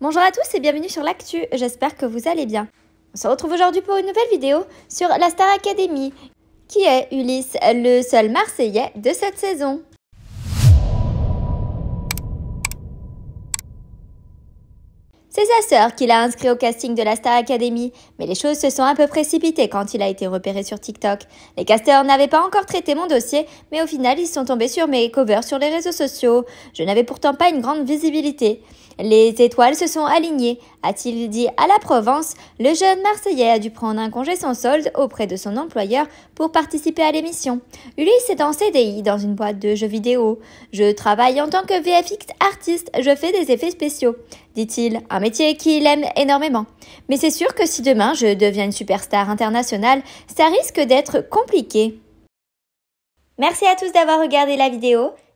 Bonjour à tous et bienvenue sur l'actu, j'espère que vous allez bien. On se retrouve aujourd'hui pour une nouvelle vidéo sur la Star Academy, qui est Ulysse, le seul Marseillais de cette saison. C'est sa sœur qui l'a inscrit au casting de la Star Academy, mais les choses se sont un peu précipitées quand il a été repéré sur TikTok. Les casteurs n'avaient pas encore traité mon dossier, mais au final ils sont tombés sur mes covers sur les réseaux sociaux. Je n'avais pourtant pas une grande visibilité. Les étoiles se sont alignées, a-t-il dit à la Provence. Le jeune Marseillais a dû prendre un congé sans solde auprès de son employeur pour participer à l'émission. Ulysse est en CDI dans une boîte de jeux vidéo. Je travaille en tant que VFX artiste, je fais des effets spéciaux, dit-il, un métier qu'il aime énormément. Mais c'est sûr que si demain je deviens une superstar internationale, ça risque d'être compliqué. Merci à tous d'avoir regardé la vidéo.